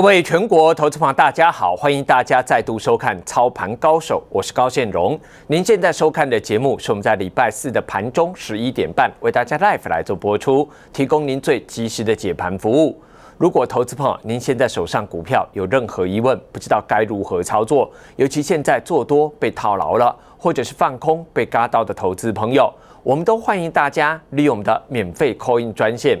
各位全国投资朋友，大家好！欢迎大家再度收看《操盘高手》，我是高建荣。您现在收看的节目是我们在礼拜四的盘中十一点半为大家 live 来做播出，提供您最及时的解盘服务。如果投资朋友您现在手上股票有任何疑问，不知道该如何操作，尤其现在做多被套牢了，或者是放空被嘎到的投资朋友，我们都欢迎大家利用我们的免费 Coin 专线。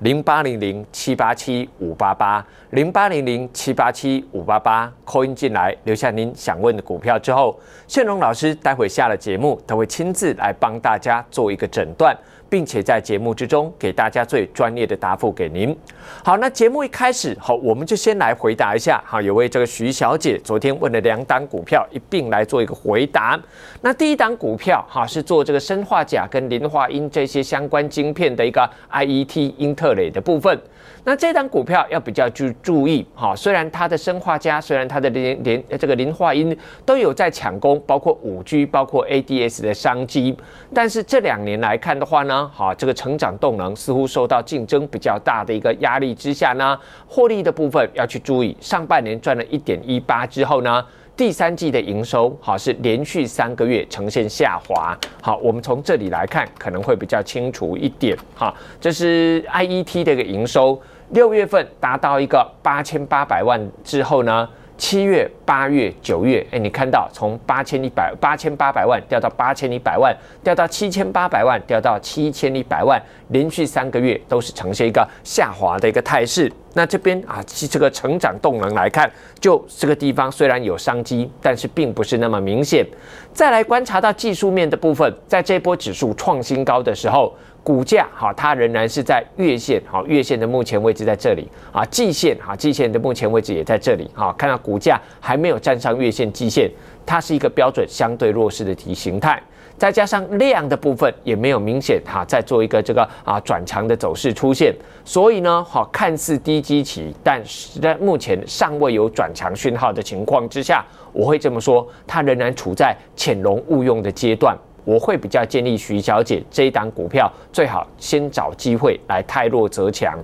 零八零零七八七五八八零八零零七八七五八八扣音进来，留下您想问的股票之后，炫龙老师待会下了节目，他会亲自来帮大家做一个诊断。并且在节目之中给大家最专业的答复给您。好，那节目一开始，好，我们就先来回答一下。哈，有位这个徐小姐昨天问了两档股票，一并来做一个回答。那第一档股票，哈，是做这个生化钾跟磷化铟这些相关晶片的一个 I E T 英特磊的部分。那这张股票要比较去注意哈，虽然它的生化加，虽然它的磷磷这个磷化铟都有在抢攻，包括五 G，包括 ADS 的商机，但是这两年来看的话呢，哈，这个成长动能似乎受到竞争比较大的一个压力之下呢，获利的部分要去注意，上半年赚了一点一八之后呢。第三季的营收，好是连续三个月呈现下滑。好，我们从这里来看，可能会比较清楚一点。哈，这是 I E T 的一个营收，六月份达到一个八千八百万之后呢？七月、八月、九月，哎，你看到从八千一百八千八百万掉到八千一百万，掉到七千八百万，掉到七千一百万，连续三个月都是呈现一个下滑的一个态势。那这边啊，这个成长动能来看，就这个地方虽然有商机，但是并不是那么明显。再来观察到技术面的部分，在这波指数创新高的时候。股价哈，它仍然是在月线哈，月线的目前位置在这里啊，季线哈，季线的目前位置也在这里哈，看到股价还没有站上月线、季线，它是一个标准相对弱势的体形态，再加上量的部分也没有明显哈，在做一个这个啊转强的走势出现，所以呢，好看似低基期，但在目前尚未有转强讯号的情况之下，我会这么说，它仍然处在潜龙勿用的阶段。我会比较建议徐小姐这一档股票，最好先找机会来泰弱则强。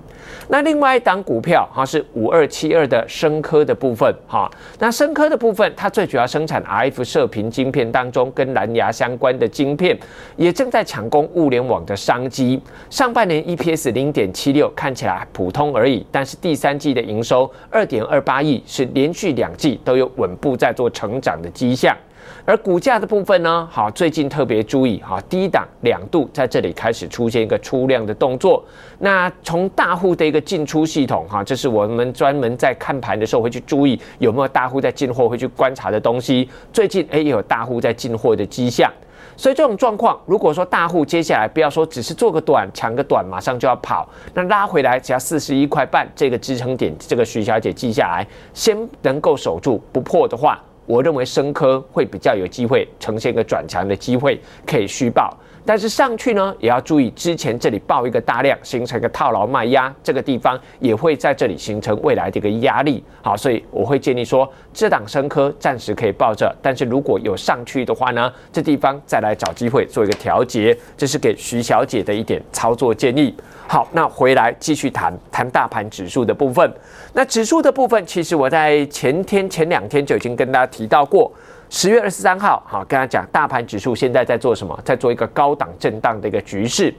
那另外一档股票哈是五二七二的生科的部分哈。那生科的部分，它最主要生产 RF 射频晶片当中跟蓝牙相关的晶片，也正在抢攻物联网的商机。上半年 EPS 零点七六看起来普通而已，但是第三季的营收二点二八亿是连续两季都有稳步在做成长的迹象。而股价的部分呢？好，最近特别注意哈，低档两度在这里开始出现一个出量的动作。那从大户的一个进出系统哈，这是我们专门在看盘的时候会去注意有没有大户在进货，会去观察的东西。最近哎有大户在进货的迹象，所以这种状况，如果说大户接下来不要说只是做个短抢个短，马上就要跑，那拉回来只要四十一块半这个支撑点，这个徐小姐记下来，先能够守住不破的话。我认为生科会比较有机会呈现一个转强的机会，可以虚报。但是上去呢，也要注意，之前这里报一个大量，形成一个套牢卖压，这个地方也会在这里形成未来的一个压力。好，所以我会建议说，这档生科暂时可以抱着，但是如果有上去的话呢，这地方再来找机会做一个调节。这是给徐小姐的一点操作建议。好，那回来继续谈谈大盘指数的部分。那指数的部分，其实我在前天、前两天就已经跟大家提到过。十月二十三号，好，跟他讲，大盘指数现在在做什么？在做一个高档震荡的一个局势，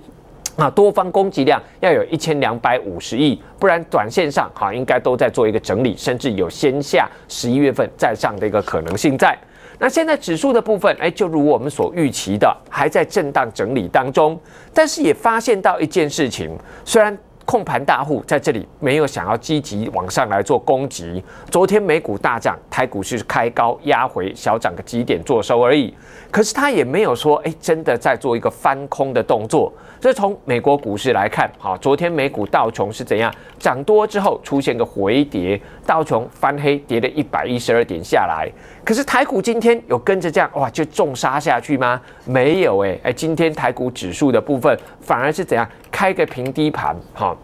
啊，多方供给量要有一千两百五十亿，不然短线上好应该都在做一个整理，甚至有先下十一月份再上的一个可能性在。那现在指数的部分，哎，就如我们所预期的，还在震荡整理当中，但是也发现到一件事情，虽然。控盘大户在这里没有想要积极往上来做攻击。昨天美股大涨，台股是开高压回小涨个几点做收而已。可是他也没有说，哎，真的在做一个翻空的动作。所以从美国股市来看，好，昨天美股倒琼是怎样涨多之后出现个回跌，倒琼翻黑跌了一百一十二点下来。可是台股今天有跟着这样，哇，就重杀下去吗？没有，哎哎，今天台股指数的部分反而是怎样？开个平低盘，哈，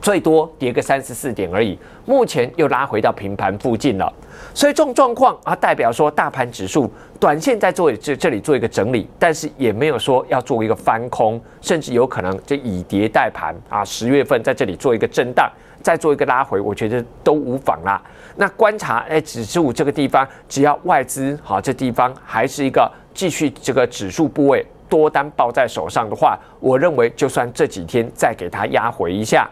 最多跌个三十四点而已。目前又拉回到平盘附近了，所以这种状况啊，代表说大盘指数短线在做这这里做一个整理，但是也没有说要做一个翻空，甚至有可能这以跌代盘啊。十月份在这里做一个震荡，再做一个拉回，我觉得都无妨啦。那观察哎，指数这个地方，只要外资好，这地方还是一个继续这个指数部位。多单抱在手上的话，我认为就算这几天再给它压回一下，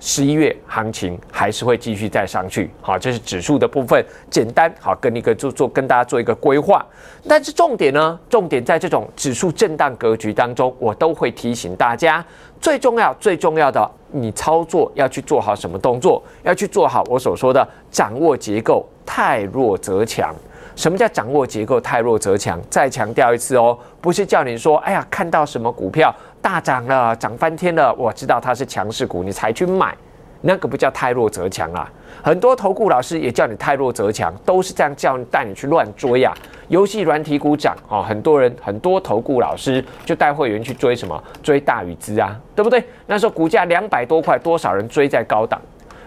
十一月行情还是会继续再上去。好，这是指数的部分，简单好跟一个做做跟大家做一个规划。但是重点呢，重点在这种指数震荡格局当中，我都会提醒大家，最重要最重要的，你操作要去做好什么动作，要去做好我所说的掌握结构，太弱则强。什么叫掌握结构？太弱则强。再强调一次哦，不是叫你说，哎呀，看到什么股票大涨了，涨翻天了，我知道它是强势股，你才去买，那个不叫太弱则强啊。很多投顾老师也叫你太弱则强，都是这样叫你带你去乱追呀。游戏软体股涨哦，很多人很多投顾老师就带会员去追什么，追大禹资啊，对不对？那时候股价两百多块，多少人追在高档？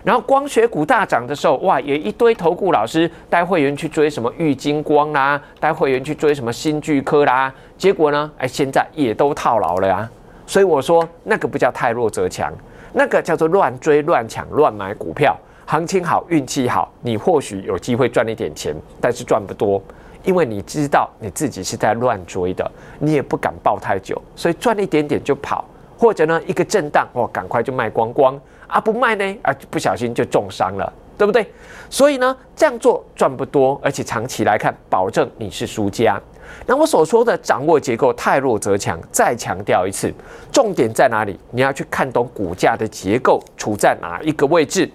然后光学股大涨的时候，哇，也一堆投顾老师带会员去追什么玉金光啦，带会员去追什么新巨科啦，结果呢，哎，现在也都套牢了呀。所以我说，那个不叫太弱则强，那个叫做乱追乱抢乱买股票，行情好运气好，你或许有机会赚一点钱，但是赚不多，因为你知道你自己是在乱追的，你也不敢抱太久，所以赚一点点就跑，或者呢，一个震荡哇，赶快就卖光光。啊不卖呢，啊不小心就重伤了，对不对？所以呢，这样做赚不多，而且长期来看，保证你是输家。那我所说的掌握结构，太弱则强。再强调一次，重点在哪里？你要去看懂股价的结构处在哪一个位置，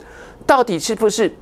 到底是不是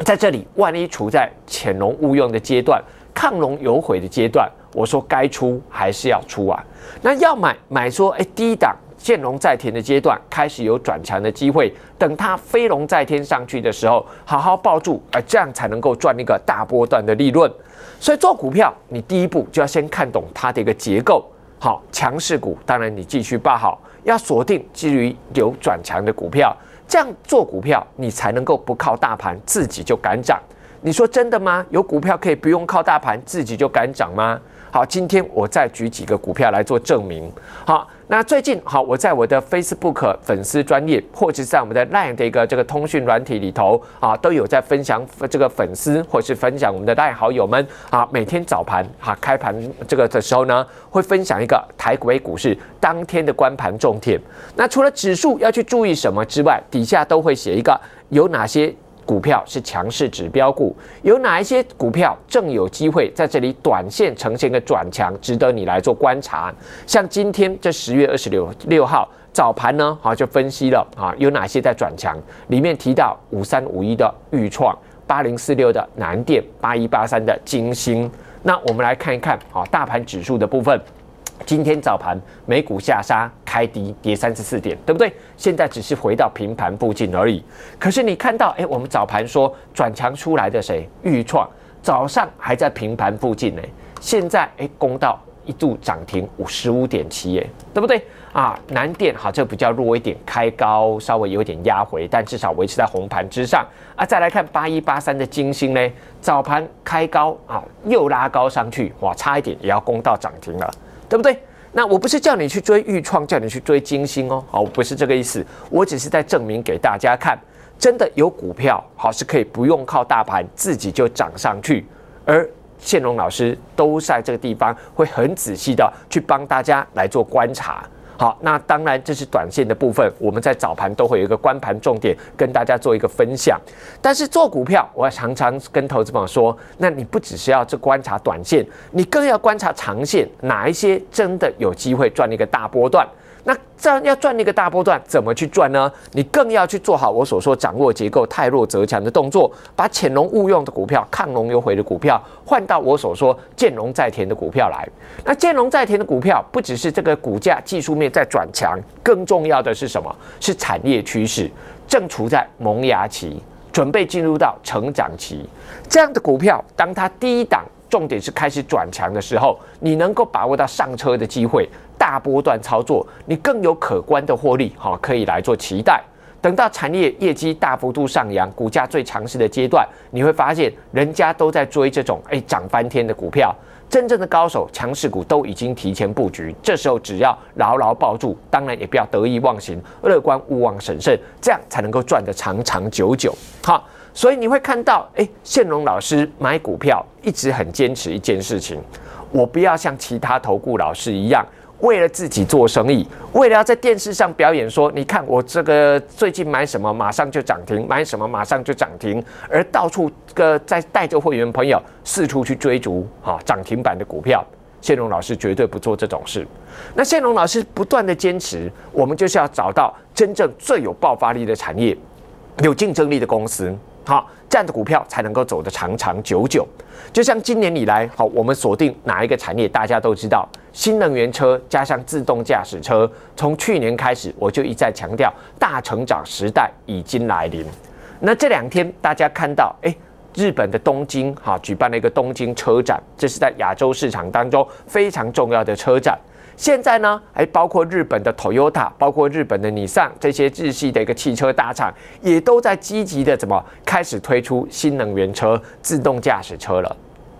在这里？万一处在潜龙勿用的阶段，亢龙有悔的阶段，我说该出还是要出啊。那要买买，说哎低档。见龙在田的阶段开始有转强的机会，等它飞龙在天上去的时候，好好抱住，哎，这样才能够赚一个大波段的利润。所以做股票，你第一步就要先看懂它的一个结构。好，强势股当然你继续抱好，要锁定基于有转强的股票，这样做股票你才能够不靠大盘自己就敢涨。你说真的吗？有股票可以不用靠大盘自己就敢涨吗？好，今天我再举几个股票来做证明。好。那最近好，我在我的 Facebook 粉丝专业，或者是在我们的 Line 的一个这个通讯软体里头啊，都有在分享这个粉丝，或是分享我们的 Line 好友们啊，每天早盘啊开盘这个的时候呢，会分享一个台股股市当天的关盘重点。那除了指数要去注意什么之外，底下都会写一个有哪些。股票是强势指标股，有哪一些股票正有机会在这里短线呈现个转强，值得你来做观察。像今天这十月二十六六号早盘呢，好就分析了啊，有哪些在转强，里面提到五三五一的豫创、八零四六的南电、八一八三的金星。那我们来看一看啊，大盘指数的部分。今天早盘美股下杀，开低跌三十四点，对不对？现在只是回到平盘附近而已。可是你看到，哎，我们早盘说转强出来的谁？豫创早上还在平盘附近呢，现在哎攻到一度涨停五十五点七耶，对不对？啊，南电好，这比较弱一点，开高稍微有点压回，但至少维持在红盘之上啊。再来看八一八三的金星呢，早盘开高啊，又拉高上去，哇，差一点也要攻到涨停了。对不对？那我不是叫你去追豫创，叫你去追金星哦，好，不是这个意思。我只是在证明给大家看，真的有股票好是可以不用靠大盘，自己就涨上去。而建荣老师都在这个地方，会很仔细的去帮大家来做观察。好，那当然这是短线的部分，我们在早盘都会有一个观盘重点跟大家做一个分享。但是做股票，我常常跟投资友说，那你不只是要去观察短线，你更要观察长线，哪一些真的有机会赚一个大波段。那样要赚那个大波段，怎么去赚呢？你更要去做好我所说掌握结构，太弱则强的动作，把潜龙勿用的股票、亢龙有悔的股票换到我所说见龙在田的股票来。那见龙在田的股票，不只是这个股价技术面在转强，更重要的是什么？是产业趋势正处在萌芽期，准备进入到成长期。这样的股票，当它第一档。重点是开始转强的时候，你能够把握到上车的机会，大波段操作，你更有可观的获利，哈，可以来做期待。等到产业业绩大幅度上扬，股价最强势的阶段，你会发现人家都在追这种哎涨翻天的股票。真正的高手，强势股都已经提前布局，这时候只要牢牢抱住，当然也不要得意忘形，乐观勿忘审慎，这样才能够赚得长长久久，哈。所以你会看到，哎，宪荣老师买股票一直很坚持一件事情，我不要像其他投顾老师一样，为了自己做生意，为了要在电视上表演，说你看我这个最近买什么马上就涨停，买什么马上就涨停，而到处个在带着会员朋友四处去追逐哈涨停板的股票。线龙老师绝对不做这种事。那线龙老师不断的坚持，我们就是要找到真正最有爆发力的产业，有竞争力的公司。好，这样的股票才能够走得长长久久。就像今年以来，好，我们锁定哪一个产业，大家都知道，新能源车加上自动驾驶车。从去年开始，我就一再强调，大成长时代已经来临。那这两天大家看到，哎，日本的东京哈举办了一个东京车展，这是在亚洲市场当中非常重要的车展。现在呢，还包括日本的 Toyota，包括日本的尼桑这些日系的一个汽车大厂，也都在积极的怎么开始推出新能源车、自动驾驶车了，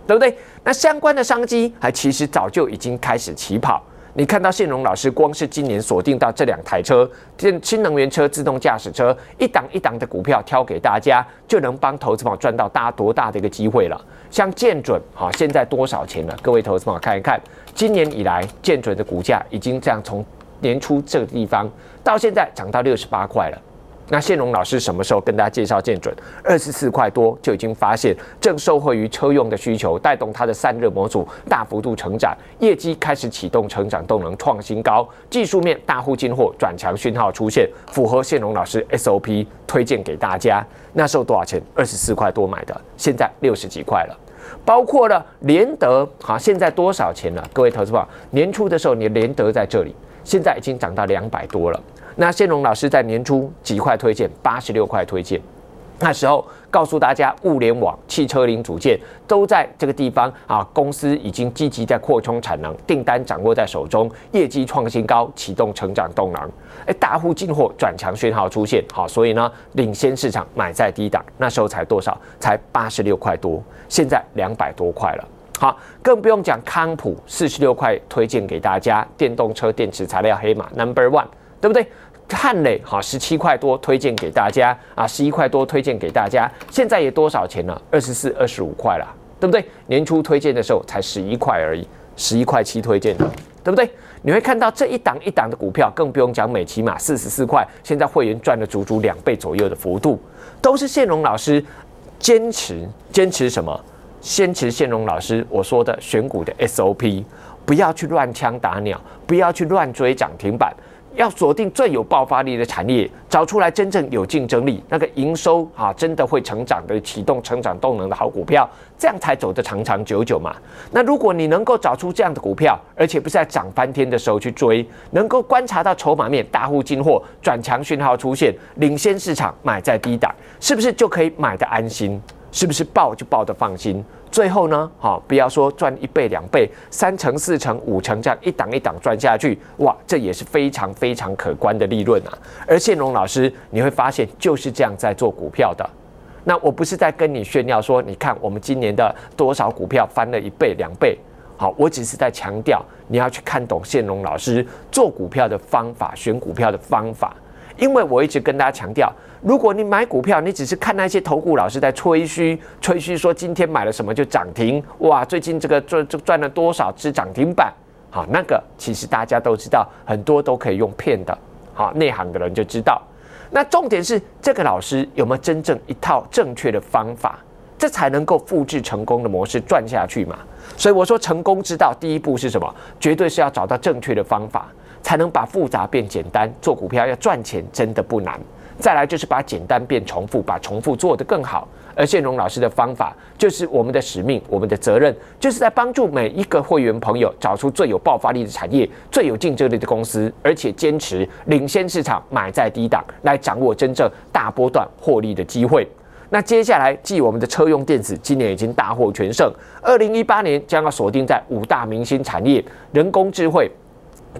对不对？那相关的商机还其实早就已经开始起跑。你看到信荣老师光是今年锁定到这两台车，电新能源车、自动驾驶车，一档一档的股票挑给大家，就能帮投资宝赚到大多大的一个机会了。像建准，哈，现在多少钱了？各位投资宝看一看，今年以来建准的股价已经这样从年初这个地方到现在涨到六十八块了。那谢龙老师什么时候跟大家介绍剑准？二十四块多就已经发现正受惠于车用的需求，带动它的散热模组大幅度成长，业绩开始启动成长动能，创新高。技术面大户进货转强讯号出现，符合谢龙老师 SOP 推荐给大家。那时候多少钱？二十四块多买的，现在六十几块了。包括了联德，好，现在多少钱了？各位投资朋友，年初的时候你联德在这里，现在已经涨到两百多了。那谢龙老师在年初几块推荐八十六块推荐，那时候告诉大家物联网汽车零组件都在这个地方啊，公司已经积极在扩充产能，订单掌握在手中，业绩创新高，启动成长动能，哎，大户进货转强讯号出现好，所以呢，领先市场买在低档，那时候才多少？才八十六块多，现在两百多块了，好，更不用讲康普四十六块推荐给大家，电动车电池材料黑马 Number One，对不对？汉磊哈十七块多推荐给大家啊，十一块多推荐给大家，现在也多少钱了？二十四、二十五块了，对不对？年初推荐的时候才十一块而已，十一块七推荐的，对不对？你会看到这一档一档的股票，更不用讲，每起码四十四块，现在会员赚了足足两倍左右的幅度，都是谢龙老师坚持坚持什么？坚持谢龙老师我说的选股的 SOP，不要去乱枪打鸟，不要去乱追涨停板。要锁定最有爆发力的产业，找出来真正有竞争力、那个营收啊真的会成长的启动成长动能的好股票，这样才走得长长久久嘛。那如果你能够找出这样的股票，而且不是在涨翻天的时候去追，能够观察到筹码面大户进货、转强讯号出现、领先市场买在低档，是不是就可以买得安心？是不是报就报的放心？最后呢，好，不要说赚一倍、两倍、三成、四成、五成，这样一档一档赚下去，哇，这也是非常非常可观的利润啊！而谢龙老师，你会发现就是这样在做股票的。那我不是在跟你炫耀说，你看我们今年的多少股票翻了一倍、两倍，好，我只是在强调你要去看懂谢龙老师做股票的方法、选股票的方法，因为我一直跟大家强调。如果你买股票，你只是看那些投顾老师在吹嘘，吹嘘说今天买了什么就涨停，哇，最近这个赚赚赚了多少只涨停板，好，那个其实大家都知道，很多都可以用骗的，好，内行的人就知道。那重点是这个老师有没有真正一套正确的方法，这才能够复制成功的模式赚下去嘛？所以我说，成功之道第一步是什么？绝对是要找到正确的方法，才能把复杂变简单。做股票要赚钱，真的不难。再来就是把简单变重复，把重复做得更好。而谢荣老师的方法，就是我们的使命，我们的责任，就是在帮助每一个会员朋友找出最有爆发力的产业、最有竞争力的公司，而且坚持领先市场，买在低档，来掌握真正大波段获利的机会。那接下来，继我们的车用电子今年已经大获全胜，二零一八年将要锁定在五大明星产业——人工智慧、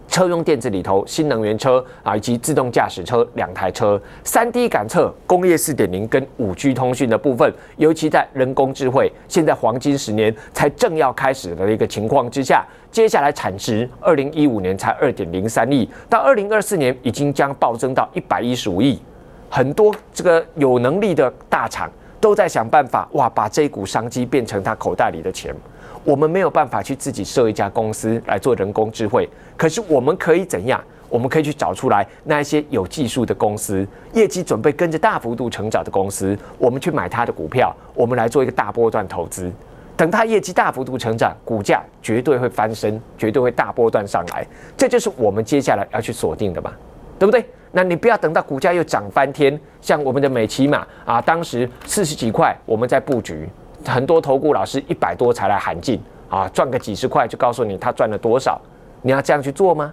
车用电子里头，新能源车啊，以及自动驾驶车两台车三 d 感测、工业四点零跟五 g 通讯的部分，尤其在人工智慧现在黄金十年才正要开始的一个情况之下，接下来产值二零一五年才二点零三亿，到二零二四年已经将暴增到一百一十五亿，很多这个有能力的大厂都在想办法，哇，把这股商机变成他口袋里的钱。我们没有办法去自己设一家公司来做人工智慧，可是我们可以怎样？我们可以去找出来那一些有技术的公司，业绩准备跟着大幅度成长的公司，我们去买它的股票，我们来做一个大波段投资。等它业绩大幅度成长，股价绝对会翻身，绝对会大波段上来。这就是我们接下来要去锁定的嘛，对不对？那你不要等到股价又涨翻天，像我们的美骑马啊，当时四十几块我们在布局。很多投顾老师一百多才来喊进啊，赚个几十块就告诉你他赚了多少，你要这样去做吗？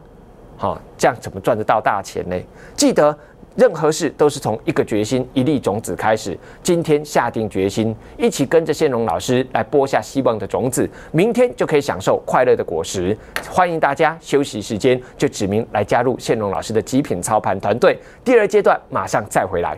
好，这样怎么赚得到大钱呢？记得任何事都是从一个决心一粒种子开始。今天下定决心，一起跟着宪荣老师来播下希望的种子，明天就可以享受快乐的果实。欢迎大家休息时间就指名来加入宪荣老师的极品操盘团队。第二阶段马上再回来。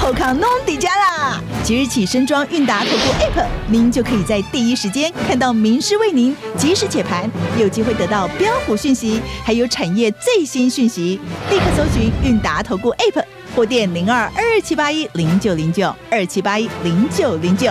后康弄底家啦！即日起升装韵达投顾 App，您就可以在第一时间看到名师为您及时解盘，有机会得到标普讯息，还有产业最新讯息。立刻搜寻韵达投顾 App，或电零二二七八一零九零九二七八一零九零九。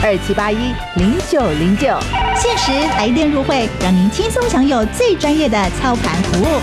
二七八一零九零九，限时来电入会，让您轻松享有最专业的操盘服务。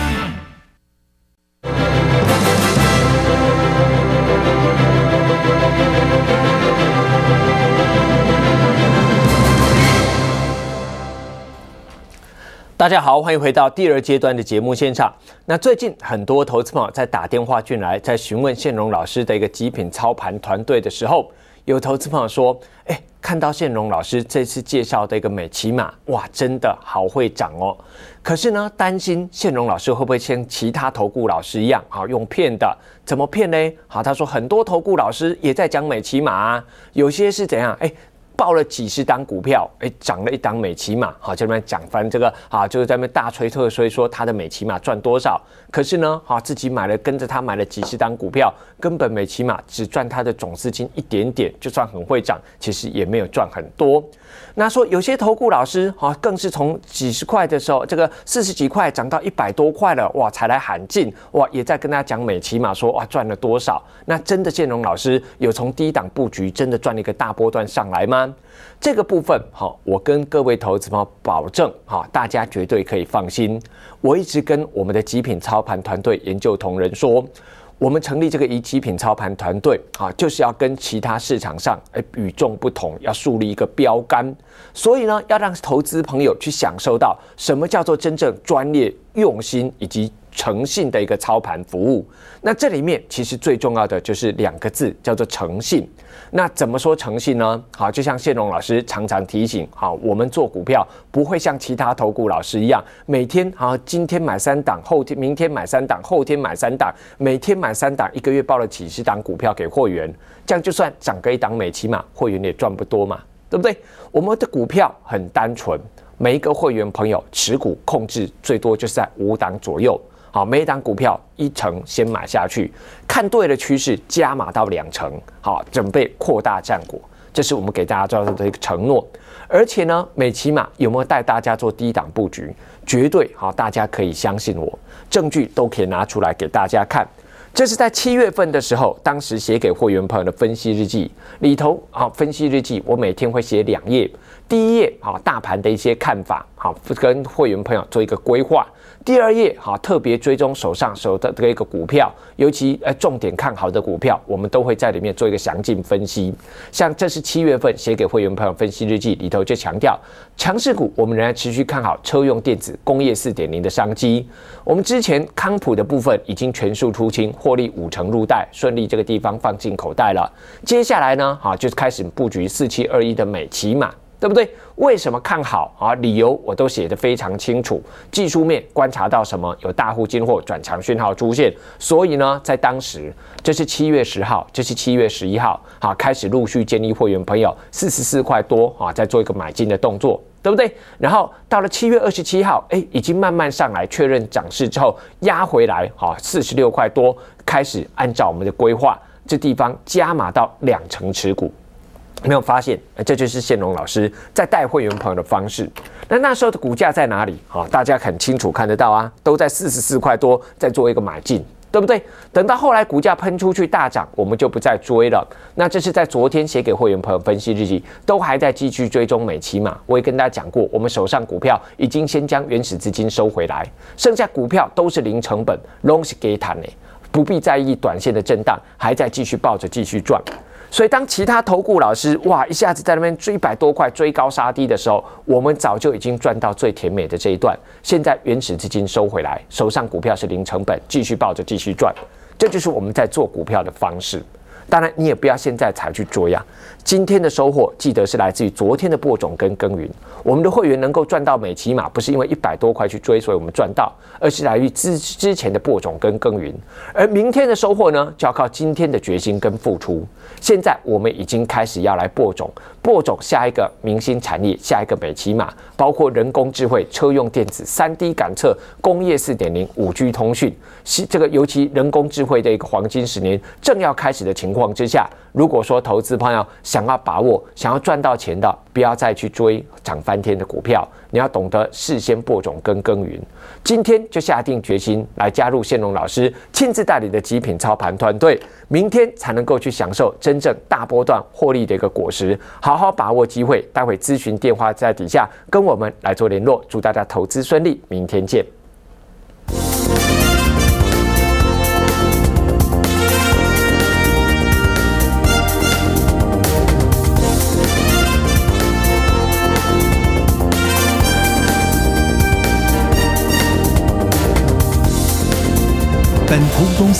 大家好，欢迎回到第二阶段的节目现场。那最近很多投资朋友在打电话进来，在询问线荣老师的一个极品操盘团队的时候。有投资朋友说：“哎，看到线荣老师这次介绍的一个美骑马，哇，真的好会涨哦！可是呢，担心线荣老师会不会像其他投顾老师一样，好用骗的？怎么骗呢？好，他说很多投顾老师也在讲美骑马，有些是怎样？哎。”报了几十档股票，哎，涨了一档美骑马，好，这边讲翻这个啊，就是在那边大吹特吹说他的美骑马赚多少。可是呢，哈，自己买了跟着他买了几十档股票，根本美骑马只赚他的总资金一点点，就算很会涨，其实也没有赚很多。那说有些投顾老师，哈，更是从几十块的时候，这个四十几块涨到一百多块了，哇，才来喊进，哇，也在跟大家讲美骑马说哇赚了多少。那真的建荣老师有从低档布局真的赚了一个大波段上来吗？这个部分，好，我跟各位投资方保证，好，大家绝对可以放心。我一直跟我们的极品操盘团队研究同仁说，我们成立这个一极品操盘团队，啊，就是要跟其他市场上诶与众不同，要树立一个标杆。所以呢，要让投资朋友去享受到什么叫做真正专业、用心以及。诚信的一个操盘服务，那这里面其实最重要的就是两个字，叫做诚信。那怎么说诚信呢？好，就像谢龙老师常常提醒，好，我们做股票不会像其他投股老师一样，每天啊，今天买三档，后天明天买三档，后天买三档，每天买三档，一个月报了几十档股票给会员，这样就算涨个一档，每起码会员也赚不多嘛，对不对？我们的股票很单纯，每一个会员朋友持股控制最多就是在五档左右。好，每一档股票一成先买下去，看对了趋势加码到两成，好，准备扩大战果，这是我们给大家做的一个承诺。而且呢，美骑马有没有带大家做低档布局？绝对好，大家可以相信我，证据都可以拿出来给大家看。这是在七月份的时候，当时写给会员朋友的分析日记里头，好，分析日记我每天会写两页，第一页好，大盘的一些看法，好，跟会员朋友做一个规划。第二页，哈，特别追踪手上手的这个股票，尤其呃重点看好的股票，我们都会在里面做一个详尽分析。像这是七月份写给会员朋友分析日记里头就强调，强势股我们仍然持续看好车用电子、工业四点零的商机。我们之前康普的部分已经全数出清，获利五成入袋，顺利这个地方放进口袋了。接下来呢，哈，就开始布局四七二一的美骑马。对不对？为什么看好啊？理由我都写得非常清楚。技术面观察到什么？有大户进货转强讯号出现，所以呢，在当时，这是七月十号，这是七月十一号，好，开始陆续建立会员朋友四十四块多啊，在做一个买进的动作，对不对？然后到了七月二十七号，哎，已经慢慢上来确认涨势之后压回来，啊，四十六块多开始按照我们的规划，这地方加码到两成持股。没有发现，这就是宪龙老师在带会员朋友的方式。那那时候的股价在哪里？好，大家很清楚看得到啊，都在四十四块多，在做一个买进，对不对？等到后来股价喷出去大涨，我们就不再追了。那这是在昨天写给会员朋友分析日记，都还在继续追踪美骑嘛？我也跟大家讲过，我们手上股票已经先将原始资金收回来，剩下股票都是零成本 long s c a e 呢，不必在意短线的震荡，还在继续抱着继续赚。所以，当其他投顾老师哇一下子在那边追一百多块、追高杀低的时候，我们早就已经赚到最甜美的这一段。现在原始资金收回来，手上股票是零成本，继续抱着继续赚。这就是我们在做股票的方式。当然，你也不要现在才去追呀。今天的收获，记得是来自于昨天的播种跟耕耘。我们的会员能够赚到美骑马，不是因为一百多块去追随我们赚到，而是来自于之之前的播种跟耕耘。而明天的收获呢，就要靠今天的决心跟付出。现在我们已经开始要来播种，播种下一个明星产业，下一个美骑马，包括人工智慧、车用电子、三 D 感测、工业四点零、五 G 通讯，是这个尤其人工智慧的一个黄金十年正要开始的情况之下。如果说投资朋友想要把握、想要赚到钱的，不要再去追涨翻天的股票，你要懂得事先播种跟耕耘。今天就下定决心来加入线龙老师亲自带领的极品操盘团队，明天才能够去享受真正大波段获利的一个果实。好好把握机会，待会咨询电话在底下跟我们来做联络。祝大家投资顺利，明天见。